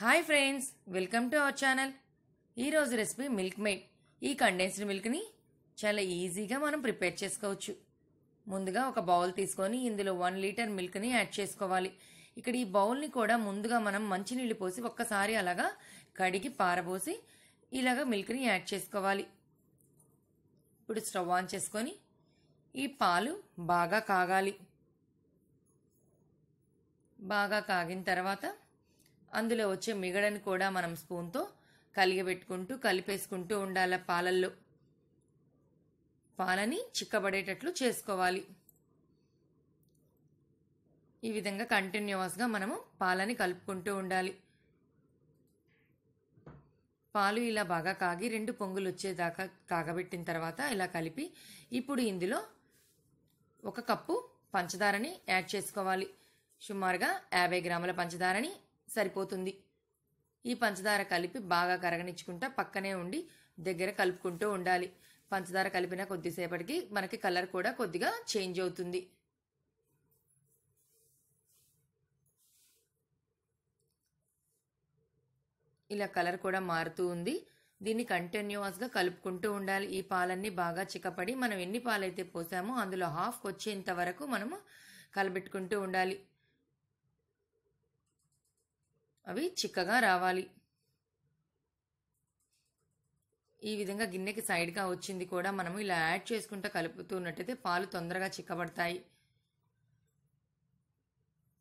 hi friends welcome to our channel ఈరోజు recipe Milkmaid ఈ condensed మిల్క్ని చాలా ఈజీగా మనం ప్రిపేర్ చేసుకోవచ్చు ముందుగా ఒక బౌల్ తీసుకొని ఇందులో వన్ లీటర్ మిల్క్ని యాడ్ చేసుకోవాలి ఇక్కడ ఈ బౌల్ని కూడా ముందుగా మనం మంచినీళ్ళు పోసి ఒక్కసారి అలాగా కడిగి పారబోసి ఇలాగ మిల్క్ని యాడ్ చేసుకోవాలి ఇప్పుడు స్టవ్ ఆన్ చేసుకొని ఈ పాలు బాగా కాగాలి బాగా కాగిన తర్వాత అందులో వచ్చే మిగడని కూడా మనం స్పూన్తో కలిగబెట్టుకుంటూ కలిపేసుకుంటూ ఉండాలి పాలల్లో పాలని చిక్కబడేటట్లు చేసుకోవాలి ఈ విధంగా కంటిన్యూస్గా మనము పాలని కలుపుకుంటూ ఉండాలి పాలు ఇలా బాగా కాగి రెండు పొంగులు వచ్చేదాకా కాగబెట్టిన తర్వాత ఇలా కలిపి ఇప్పుడు ఇందులో ఒక కప్పు పంచదారని యాడ్ చేసుకోవాలి సుమారుగా యాభై గ్రాముల పంచదారని సరిపోతుంది ఈ పంచదార కలిపి బాగా కరగనిచ్చుకుంటా పక్కనే ఉండి దగ్గర కలుపుకుంటూ ఉండాలి పంచదార కలిపిన కొద్దిసేపటికి మనకి కలర్ కూడా కొద్దిగా చేంజ్ అవుతుంది ఇలా కలర్ కూడా మారుతూ ఉంది దీన్ని కంటిన్యూస్గా కలుపుకుంటూ ఉండాలి ఈ పాలన్నీ బాగా చిక్కపడి మనం ఎన్ని పాలైతే పోసామో అందులో హాఫ్ వచ్చేంత వరకు మనము కలబెట్టుకుంటూ ఉండాలి అవి చిక్కగా రావాలి ఈ విధంగా గిన్నెకి సైడ్గా వచ్చింది కూడా మనము ఇలా యాడ్ చేసుకుంటూ కలుపుతున్నట్టయితే పాలు తొందరగా చిక్కబడతాయి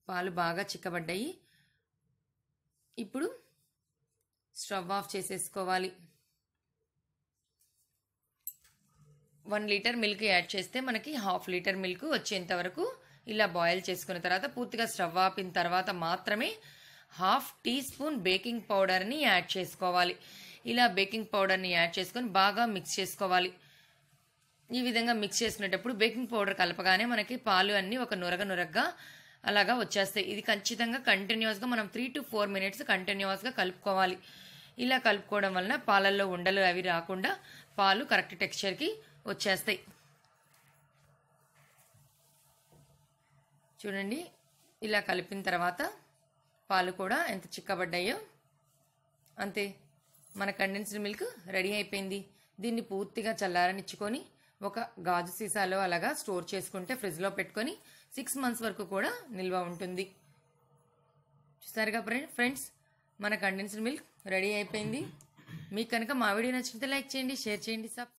పాలు బాగా చిక్కబడ్డాయి ఇప్పుడు స్టవ్ ఆఫ్ చేసేసుకోవాలి వన్ లీటర్ మిల్క్ యాడ్ చేస్తే మనకి హాఫ్ లీటర్ మిల్క్ వచ్చేంత వరకు ఇలా బాయిల్ చేసుకున్న తర్వాత పూర్తిగా స్టవ్ ఆపిన తర్వాత మాత్రమే హాఫ్ టీ స్పూన్ బేకింగ్ పౌడర్ని యాడ్ చేసుకోవాలి ఇలా బేకింగ్ పౌడర్ని యాడ్ చేసుకొని బాగా మిక్స్ చేసుకోవాలి ఈ విధంగా మిక్స్ చేసుకునేటప్పుడు బేకింగ్ పౌడర్ కలపగానే మనకి పాలు అన్నీ ఒక నురగ నురగ్గా అలాగా వచ్చేస్తాయి ఇది ఖచ్చితంగా కంటిన్యూస్గా మనం త్రీ టు ఫోర్ మినిట్స్ కంటిన్యూస్గా కలుపుకోవాలి ఇలా కలుపుకోవడం వలన పాలల్లో ఉండలు అవి రాకుండా పాలు కరెక్ట్ టెక్స్చర్కి వచ్చేస్తాయి చూడండి ఇలా కలిపిన తర్వాత పాలు కూడా ఎంత చిక్కబడ్డాయో అంతే మన కండెన్స్డ్ మిల్క్ రెడీ అయిపోయింది దీన్ని పూర్తిగా చల్లారనిచ్చుకొని ఒక గాజు సీసాలో అలాగా స్టోర్ చేసుకుంటే ఫ్రిడ్జ్లో పెట్టుకొని సిక్స్ మంత్స్ వరకు కూడా నిల్వ ఉంటుంది చూసారుగా ఫ్రెండ్స్ మన కండెన్స్డ్ మిల్క్ రెడీ అయిపోయింది మీకు కనుక మా వీడియో నచ్చితే లైక్ చేయండి షేర్ చేయండి సబ్